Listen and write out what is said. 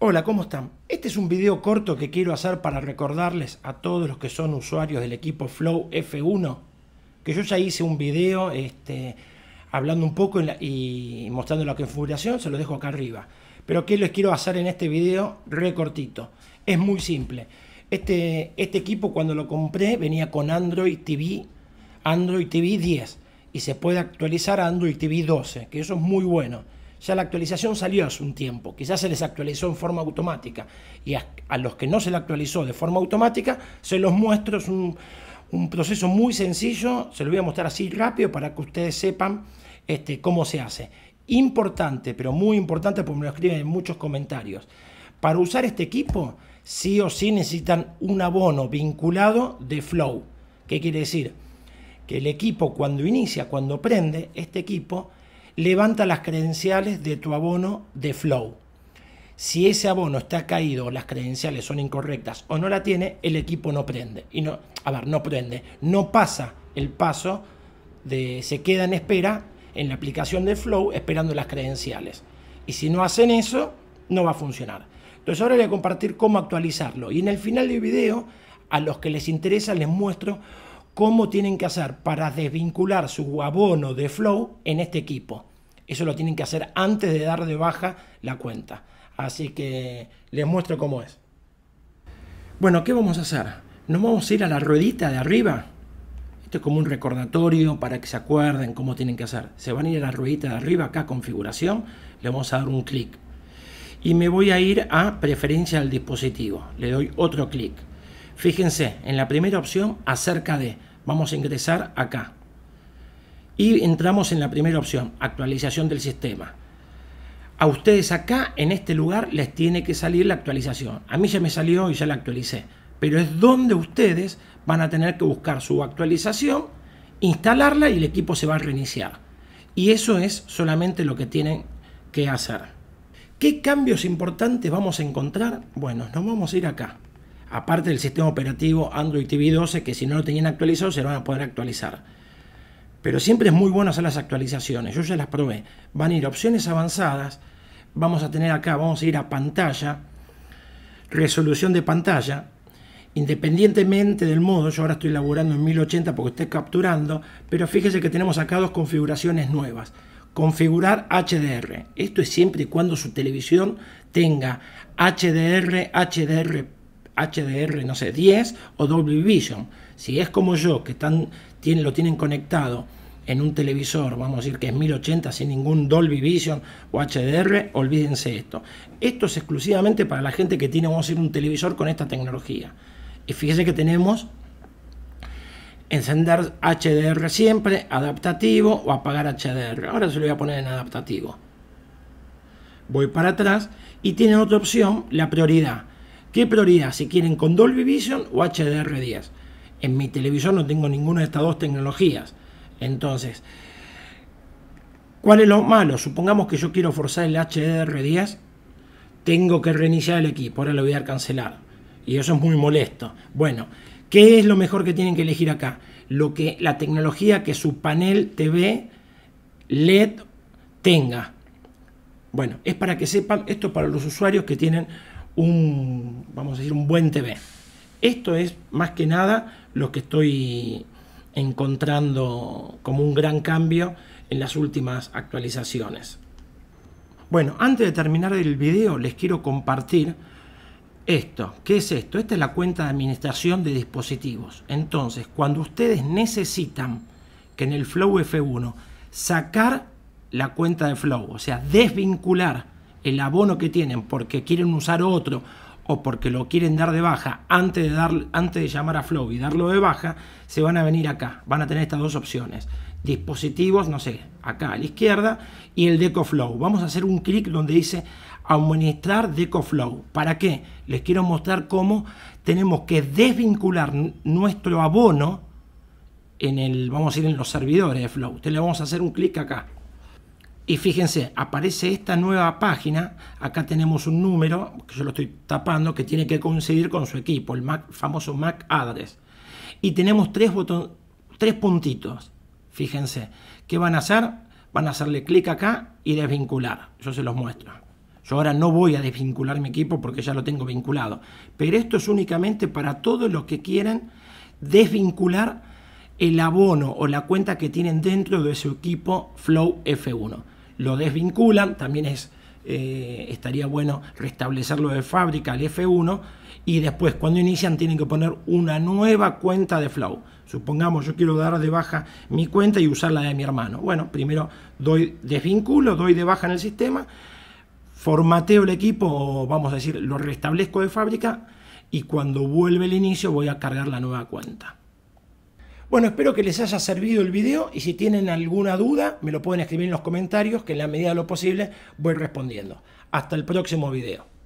Hola, ¿cómo están? Este es un video corto que quiero hacer para recordarles a todos los que son usuarios del equipo Flow F1 que yo ya hice un video este, hablando un poco y mostrando la configuración, se lo dejo acá arriba. Pero ¿qué les quiero hacer en este video? Recortito. Es muy simple. Este, este equipo cuando lo compré venía con Android TV, Android TV 10 y se puede actualizar a Android TV 12, que eso es muy bueno ya la actualización salió hace un tiempo, quizás se les actualizó en forma automática y a, los que no se le actualizó de forma automática se los muestro, es un, proceso muy sencillo, se lo voy a mostrar así rápido para que ustedes sepan este, cómo se hace. Importante, pero muy importante porque me lo escriben en muchos comentarios. Para usar este equipo, sí o sí necesitan un abono vinculado de Flow. ¿Qué quiere decir? Que el equipo cuando inicia, cuando prende, este equipo levanta las credenciales de tu abono de Flow. Si ese abono está caído, las credenciales son incorrectas o no la tiene, el equipo no prende. Y no, a ver, no prende, no pasa el paso de se queda en espera en la aplicación de Flow esperando las credenciales. Y si no hacen eso, no va a funcionar. Entonces ahora voy a compartir cómo actualizarlo. Y en el final del video, a los que les interesa, les muestro cómo tienen que hacer para desvincular su abono de Flow en este equipo. Eso lo tienen que hacer antes de dar de baja la cuenta. Así que les muestro cómo es. Bueno, ¿qué vamos a hacer? Nos vamos a ir a la ruedita de arriba. Esto es como un recordatorio para que se acuerden cómo tienen que hacer. Se van a ir a la ruedita de arriba, acá configuración, le vamos a dar un clic. Y me voy a ir a preferencia del dispositivo. Le doy otro clic. Fíjense, en la primera opción, acerca de. Vamos a ingresar acá. Y entramos en la primera opción, actualización del sistema. A ustedes acá, en este lugar, les tiene que salir la actualización. A mí ya me salió y ya la actualicé. Pero es donde ustedes van a tener que buscar su actualización, instalarla y el equipo se va a reiniciar. Y eso es solamente lo que tienen que hacer. ¿Qué cambios importantes vamos a encontrar? Bueno, nos vamos a ir acá. Aparte del sistema operativo Android TV 12, que si no lo tenían actualizado, se lo van a poder actualizar. Pero siempre es muy bueno hacer las actualizaciones. Yo ya las probé. Van a ir a opciones avanzadas. Vamos a tener acá, vamos a ir a pantalla. Resolución de pantalla. Independientemente del modo, yo ahora estoy laburando en 1080 porque estoy capturando, pero fíjese que tenemos acá dos configuraciones nuevas. Configurar HDR. Esto es siempre y cuando su televisión tenga HDR, HDR, HDR, no sé, 10 o Dolby Vision. Si es como yo, que están, lo tienen conectado en un televisor, vamos a decir que es 1080 sin ningún Dolby Vision o HDR, olvídense esto. Esto es exclusivamente para la gente que tiene, vamos a decir, un televisor con esta tecnología. Y fíjense que tenemos encender HDR siempre, adaptativo o apagar HDR. Ahora se lo voy a poner en adaptativo. Voy para atrás y tienen otra opción, la prioridad. ¿Qué prioridad? Si quieren con Dolby Vision o HDR10. En mi televisor no tengo ninguna de estas dos tecnologías. Entonces, ¿cuál es lo malo? Supongamos que yo quiero forzar el HDR10, tengo que reiniciar el equipo, ahora lo voy a cancelar. Y eso es muy molesto. Bueno, ¿qué es lo mejor que tienen que elegir acá? Lo que la tecnología que su panel TV LED tenga. Bueno, es para que sepan, esto para los usuarios que tienen un, vamos a decir, un buen TV. Esto es más que nada lo que estoy encontrando como un gran cambio en las últimas actualizaciones. Bueno, antes de terminar el video les quiero compartir esto. ¿Qué es esto? Esta es la cuenta de administración de dispositivos. Entonces, cuando ustedes necesitan que en el Flow F1 sacar la cuenta de Flow, o sea, desvincular el abono que tienen porque quieren usar otro o porque lo quieren dar de baja antes de, dar, antes de llamar a Flow y darlo de baja, se van a venir acá. Van a tener estas dos opciones. Dispositivos, no sé, acá a la izquierda y el DECOFLOW Vamos a hacer un clic donde dice administrar DECOFLOW ¿Para qué? Les quiero mostrar cómo tenemos que desvincular nuestro abono en el, vamos a ir en los servidores de Flow. Ustedes le vamos a hacer un clic acá. Y fíjense, aparece esta nueva página, acá tenemos un número, que yo lo estoy tapando, que tiene que coincidir con su equipo, el famoso Mac Address. Y tenemos tres, botones tres puntitos, fíjense. ¿Qué van a hacer? Van a hacerle clic acá y desvincular, yo se los muestro. Yo ahora no voy a desvincular mi equipo porque ya lo tengo vinculado. Pero esto es únicamente para todos los que quieren desvincular el abono o la cuenta que tienen dentro de su equipo Flow F1 lo desvinculan, también es, eh, estaría bueno restablecerlo de fábrica al F1 y después cuando inician tienen que poner una nueva cuenta de Flow. Supongamos yo quiero dar de baja mi cuenta y usar la de mi hermano. Bueno, primero doy desvinculo, doy de baja en el sistema, formateo el equipo, vamos a decir, lo restablezco de fábrica y cuando vuelve el inicio voy a cargar la nueva cuenta. Bueno, espero que les haya servido el video y si tienen alguna duda me lo pueden escribir en los comentarios que en la medida de lo posible voy respondiendo. Hasta el próximo video.